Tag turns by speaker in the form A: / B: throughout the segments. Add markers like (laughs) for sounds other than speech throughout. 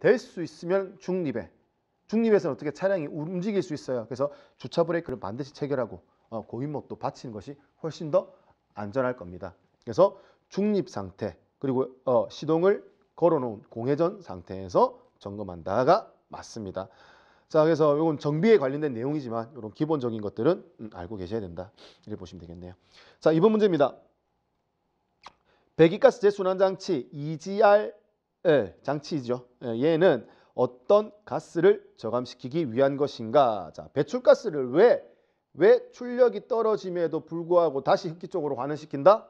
A: 될 수 있으면 중립에 중립에서는 어떻게 차량이 움직일 수 있어요. 그래서 주차 브레이크를 반드시 체결하고 어, 고인목도 받치는 것이 훨씬 더 안전할 겁니다. 그래서 중립 상태 그리고 어, 시동을 걸어놓은 공회전 상태에서 점검한다가 맞습니다. 자 그래서 이건 정비에 관련된 내용이지만 이런 기본적인 것들은 음, 알고 계셔야 된다. 이렇게 보시면 되겠네요. 자 이번 문제입니다. 배기가스 재순환장치 EGR 예, 장치이죠. 예, 얘는 어떤 가스를 저감시키기 위한 것인가. 자, 배출가스를 왜, 왜 출력이 떨어짐에도 불구하고 다시 흡기 쪽으로 환원시킨다뭐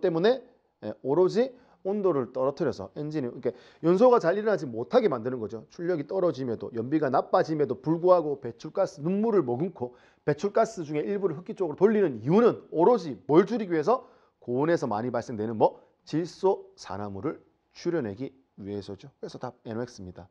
A: 때문에? 예, 오로지 온도를 떨어뜨려서 엔진이 이렇게 그러니까 연소가 잘 일어나지 못하게 만드는 거죠. 출력이 떨어짐에도 연비가 나빠짐에도 불구하고 배출가스 눈물을 머금고 배출가스 중에 일부를 흡기 쪽으로 돌리는 이유는 오로지 뭘 줄이기 위해서 고온에서 많이 발생되는 뭐 질소 산화물을 줄여내기 위해서죠. 그래서 답 NOX입니다.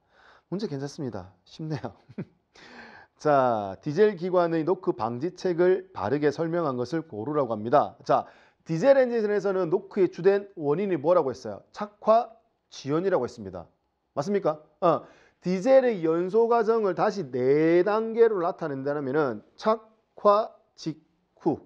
A: 문제 괜찮습니다. 쉽네요. (laughs) 자, 디젤 기관의 노크 방지책을 바르게 설명한 것을 고르라고 합니다. 자, 디젤 엔진에서는 노크의 주된 원인이 뭐라고 했어요? 착화 지연이라고 했습니다. 맞습니까? 어, 디젤의 연소 과정을 다시 네단계로 나타낸다면 착화 직후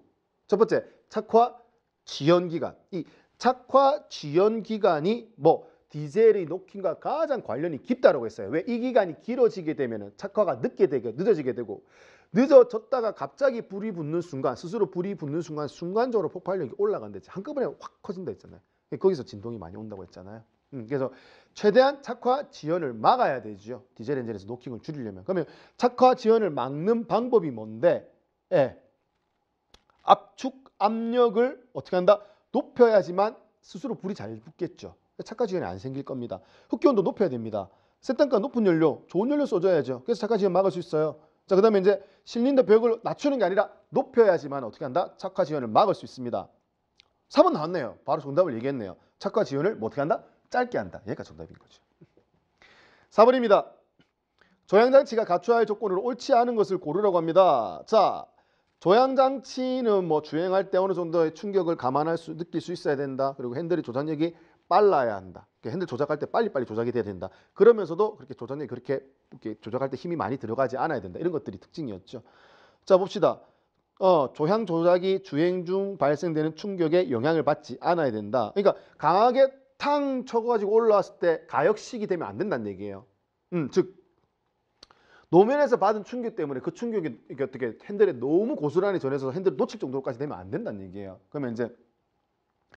A: 첫 번째 착화 지연 기간 이 착화 지연 기간이 뭐 디젤이 녹힌과 가장 관련이 깊다라고 했어요. 왜 이 기간이 길어지게 되면 착화가 늦게 되고 늦어지게 되고 늦어졌다가 갑자기 불이 붙는 순간 스스로 불이 붙는 순간 순간적으로 폭발력이 올라간다 했지 한꺼번에 확 커진다 했잖아요. 거기서 진동이 많이 온다고 했잖아요. 음, 그래서 최대한 착화 지연을 막아야 되죠. 디젤 엔진에서 녹힘을 줄이려면. 그러면 착화 지연을 막는 방법이 뭔데? 예. 압축 압력을 어떻게 한다? 높여야지만 스스로 불이 잘 붙겠죠. 착화지연이안 생길 겁니다. 흡기온도 높여야 됩니다. 세탁가 높은 연료, 좋은 연료 쏟아야죠 그래서 착화지연 막을 수 있어요. 자, 그 다음에 이제 실린더 벽을 낮추는 게 아니라 높여야지만 어떻게 한다? 착화지연을 막을 수 있습니다. 3번 나왔네요. 바로 정답을 얘기했네요. 착화지연을 뭐 어떻게 한다? 짧게 한다. 얘가 정답인 거죠. 4번입니다. 조향장치가 갖춰야할 조건으로 옳지 않은 것을 고르라고 합니다. 자, 조향 장치는 뭐 주행할 때 어느 정도의 충격을 감안할 수 느낄 수 있어야 된다. 그리고 핸들이 조작력이 빨라야 한다. 그러니까 핸들 조작할 때 빨리빨리 조작이 돼야 된다. 그러면서도 그렇게 조작력이 그렇게 이렇게 조작할 때 힘이 많이 들어가지 않아야 된다. 이런 것들이 특징이었죠. 자 봅시다. 어, 조향 조작이 주행 중 발생되는 충격에 영향을 받지 않아야 된다. 그러니까 강하게 탕 쳐가지고 올라왔을 때 가역식이 되면 안 된다는 얘기예요. 음, 즉 노면에서 받은 충격 때문에 그 충격이 이게 어떻게 핸들에 너무 고스란히 전해서 핸들 놓칠 정도로까지 되면 안 된다는 얘기예요. 그러면 이제